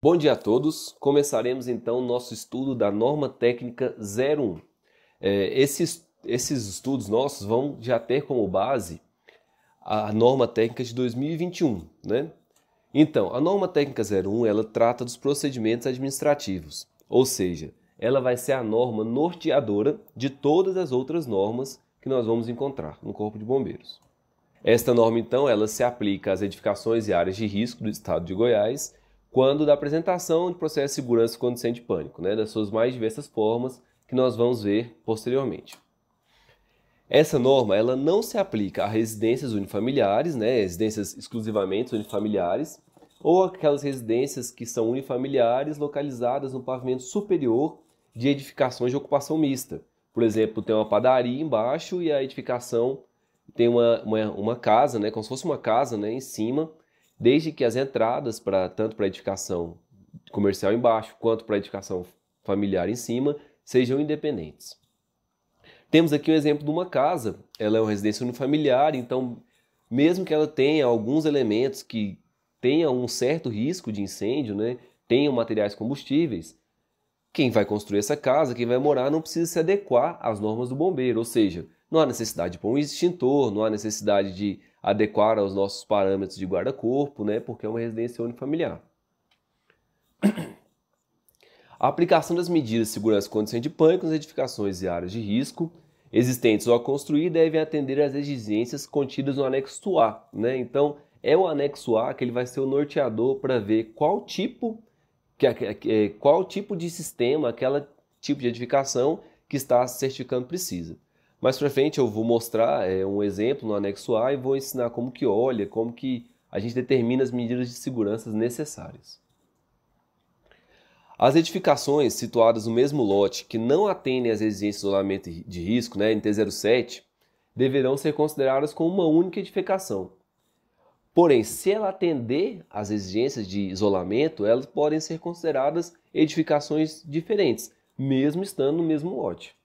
Bom dia a todos. Começaremos então nosso estudo da norma técnica 01. É, esses, esses estudos nossos vão já ter como base a norma técnica de 2021, né? Então, a norma técnica 01 ela trata dos procedimentos administrativos, ou seja, ela vai ser a norma norteadora de todas as outras normas que nós vamos encontrar no Corpo de Bombeiros. Esta norma, então, ela se aplica às edificações e áreas de risco do Estado de Goiás quando da apresentação de processo de segurança e condição de pânico, né, das suas mais diversas formas que nós vamos ver posteriormente. Essa norma ela não se aplica a residências unifamiliares, né, residências exclusivamente unifamiliares, ou aquelas residências que são unifamiliares localizadas no pavimento superior de edificações de ocupação mista. Por exemplo, tem uma padaria embaixo e a edificação tem uma, uma, uma casa, né, como se fosse uma casa né, em cima, desde que as entradas para tanto para edificação comercial embaixo quanto para edificação familiar em cima sejam independentes. Temos aqui um exemplo de uma casa, ela é uma residência unifamiliar, então mesmo que ela tenha alguns elementos que tenha um certo risco de incêndio, né, tenham materiais combustíveis, quem vai construir essa casa, quem vai morar, não precisa se adequar às normas do bombeiro, ou seja, não há necessidade de pôr um extintor, não há necessidade de adequar aos nossos parâmetros de guarda-corpo, né, porque é uma residência unifamiliar. A aplicação das medidas de segurança e condições de pânico nas edificações e áreas de risco existentes ou a construir devem atender às exigências contidas no anexo A. Né? Então, é o anexo A que ele vai ser o norteador para ver qual tipo, que, é, qual tipo de sistema, aquela tipo de edificação que está certificando precisa. Mais para frente eu vou mostrar é, um exemplo no anexo A e vou ensinar como que olha, como que a gente determina as medidas de segurança necessárias. As edificações situadas no mesmo lote que não atendem às exigências de isolamento de risco, né, NT07, deverão ser consideradas como uma única edificação. Porém, se ela atender às exigências de isolamento, elas podem ser consideradas edificações diferentes, mesmo estando no mesmo lote.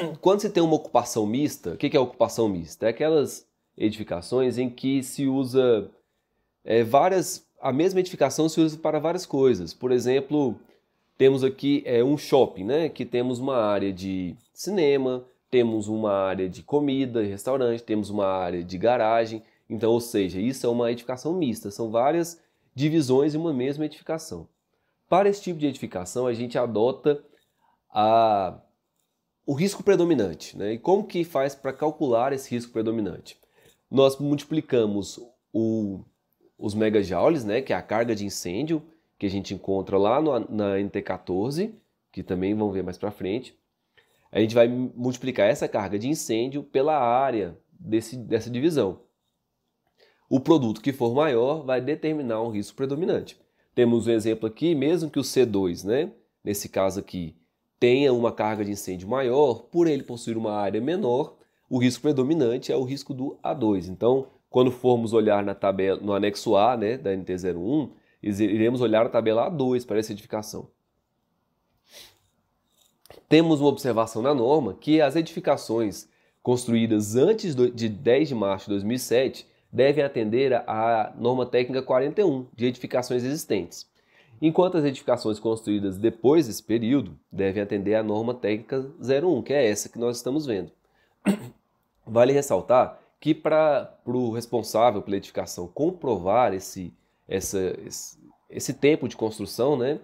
quando se tem uma ocupação mista, o que é ocupação mista? É aquelas edificações em que se usa é, várias. A mesma edificação se usa para várias coisas. Por exemplo, temos aqui é, um shopping, né? Que temos uma área de cinema, temos uma área de comida, restaurante, temos uma área de garagem. Então, ou seja, isso é uma edificação mista, são várias divisões em uma mesma edificação. Para esse tipo de edificação, a gente adota a o risco predominante. Né? E como que faz para calcular esse risco predominante? Nós multiplicamos o, os megajoules, né, que é a carga de incêndio, que a gente encontra lá no, na NT14, que também vão ver mais para frente. A gente vai multiplicar essa carga de incêndio pela área desse, dessa divisão. O produto que for maior vai determinar um risco predominante. Temos um exemplo aqui, mesmo que o C2, né, nesse caso aqui, tenha uma carga de incêndio maior, por ele possuir uma área menor, o risco predominante é o risco do A2. Então, quando formos olhar na tabela, no anexo A né, da NT01, iremos olhar a tabela A2 para essa edificação. Temos uma observação na norma que as edificações construídas antes de 10 de março de 2007 devem atender à norma técnica 41 de edificações existentes enquanto as edificações construídas depois desse período devem atender à norma técnica 01, que é essa que nós estamos vendo. Vale ressaltar que para o responsável pela edificação comprovar esse, essa, esse, esse, tempo de construção, né,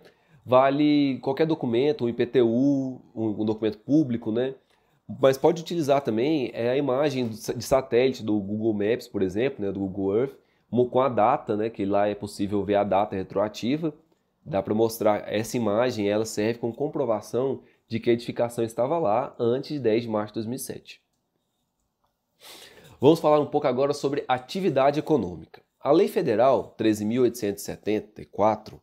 vale qualquer documento, um IPTU, um, um documento público, né, mas pode utilizar também é, a imagem de satélite do Google Maps, por exemplo, né, do Google Earth, com a data, né, que lá é possível ver a data retroativa, Dá para mostrar essa imagem, ela serve como comprovação de que a edificação estava lá antes de 10 de março de 2007. Vamos falar um pouco agora sobre atividade econômica. A Lei Federal 13.874,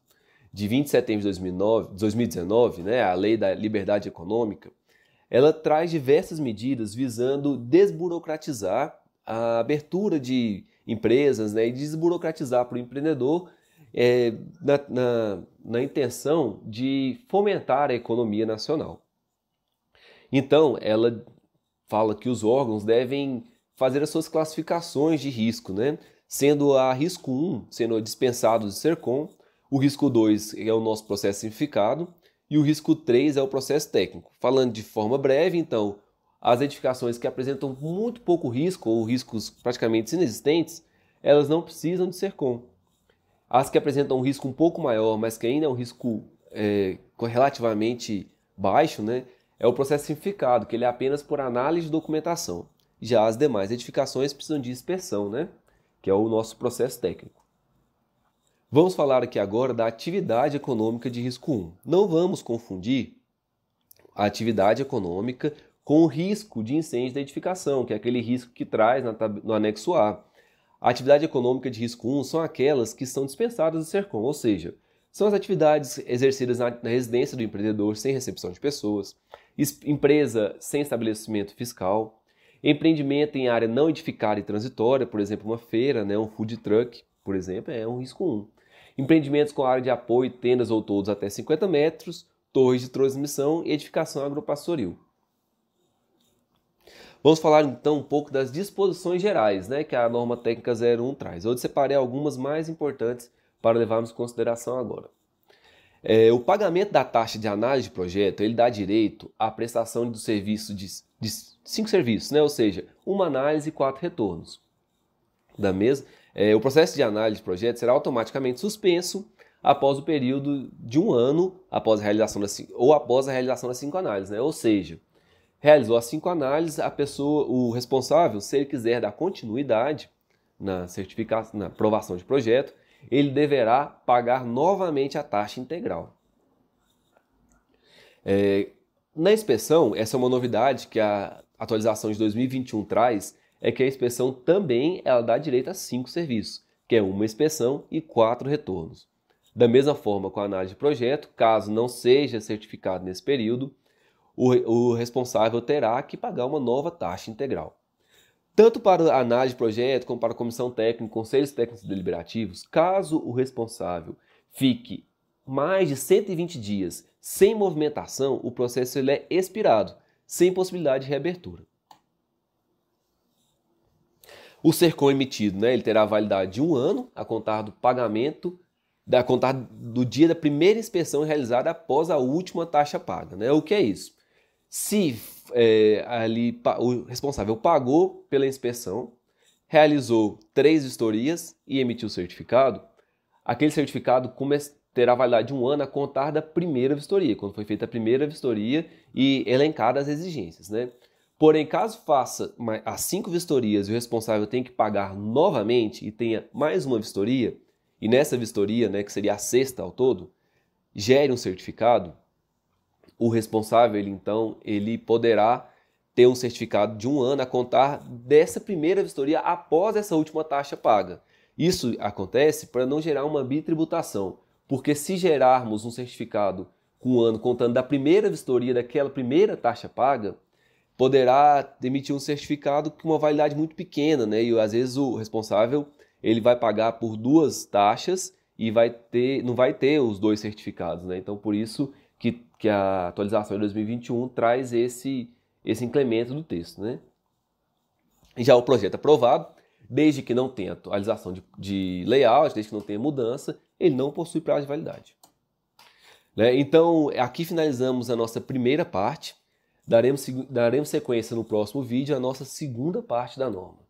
de 20 de setembro de 2009, 2019, né, a Lei da Liberdade Econômica, ela traz diversas medidas visando desburocratizar a abertura de empresas né, e desburocratizar para o empreendedor é, na, na, na intenção de fomentar a economia nacional. Então, ela fala que os órgãos devem fazer as suas classificações de risco, né? sendo a risco 1 sendo dispensado de com, o risco 2 é o nosso processo simplificado e o risco 3 é o processo técnico. Falando de forma breve, então, as edificações que apresentam muito pouco risco ou riscos praticamente inexistentes, elas não precisam de com. As que apresentam um risco um pouco maior, mas que ainda é um risco é, relativamente baixo, né, é o processo simplificado, que ele é apenas por análise de documentação. Já as demais edificações precisam de inspeção, né, que é o nosso processo técnico. Vamos falar aqui agora da atividade econômica de risco 1. Não vamos confundir a atividade econômica com o risco de incêndio da edificação, que é aquele risco que traz no anexo A. A atividade econômica de risco 1 são aquelas que são dispensadas do SERCOM, ou seja, são as atividades exercidas na, residência do empreendedor sem recepção de pessoas, empresa sem estabelecimento fiscal, empreendimento em área não edificada e transitória, por exemplo, uma feira, né, um food truck, por exemplo, é um risco 1. Empreendimentos com área de apoio, tendas ou todos até 50 metros, torres de transmissão e edificação agropastoril. Vamos falar então um pouco das disposições gerais né, que a norma técnica 01 traz. Eu separei algumas mais importantes para levarmos em consideração agora. É, o pagamento da taxa de análise de projeto ele dá direito à prestação do serviço de, de cinco serviços, né? ou seja, uma análise e quatro retornos. Da mesma, é, o processo de análise de projeto será automaticamente suspenso após o período de um ano após a realização da, ou após a realização das cinco análises, né? ou seja, Realizou as cinco análises, a pessoa, o responsável, se ele quiser dar continuidade na certificação, na aprovação de projeto, ele deverá pagar novamente a taxa integral. É, na inspeção, essa é uma novidade que a atualização de 2021 traz, é que a inspeção também ela dá direito a cinco serviços, que é uma inspeção e quatro retornos. Da mesma forma com a análise de projeto, caso não seja certificado nesse período, o, o responsável terá que pagar uma nova taxa integral. Tanto para a análise de projeto, como para a comissão técnica, conselhos técnicos deliberativos, caso o responsável fique mais de 120 dias sem movimentação, o processo ele é expirado, sem possibilidade de reabertura. O sercom emitido né, ele terá validade de um ano, a contar do pagamento, a contar do dia da primeira inspeção realizada após a última taxa paga. Né? O que é isso? Se é, ali o responsável pagou pela inspeção, realizou três vistorias e emitiu o certificado, aquele certificado terá validade de um ano a contar da primeira vistoria, quando foi feita a primeira vistoria e elencadas as exigências, né? Porém, caso faça as cinco vistorias e o responsável tenha que pagar novamente e tenha mais uma vistoria, e nessa vistoria, né, que seria a sexta ao todo, gere um certificado, o responsável, ele, então, ele poderá ter um certificado de um ano a contar dessa primeira vistoria após essa última taxa paga. Isso acontece para não gerar uma bitributação, porque se gerarmos um certificado com um ano contando da primeira vistoria daquela primeira taxa paga, poderá emitir um certificado com uma validade muito pequena, né? E às vezes o responsável ele vai pagar por duas taxas e vai ter, não vai ter os dois certificados, né? Então por isso que que a atualização de 2021 traz esse, esse incremento do texto. Né? Já o projeto aprovado, desde que não tenha atualização de, de layout, desde que não tenha mudança, ele não possui prazo de validade. Né? Então, aqui finalizamos a nossa primeira parte. Daremos, daremos sequência no próximo vídeo à nossa segunda parte da norma.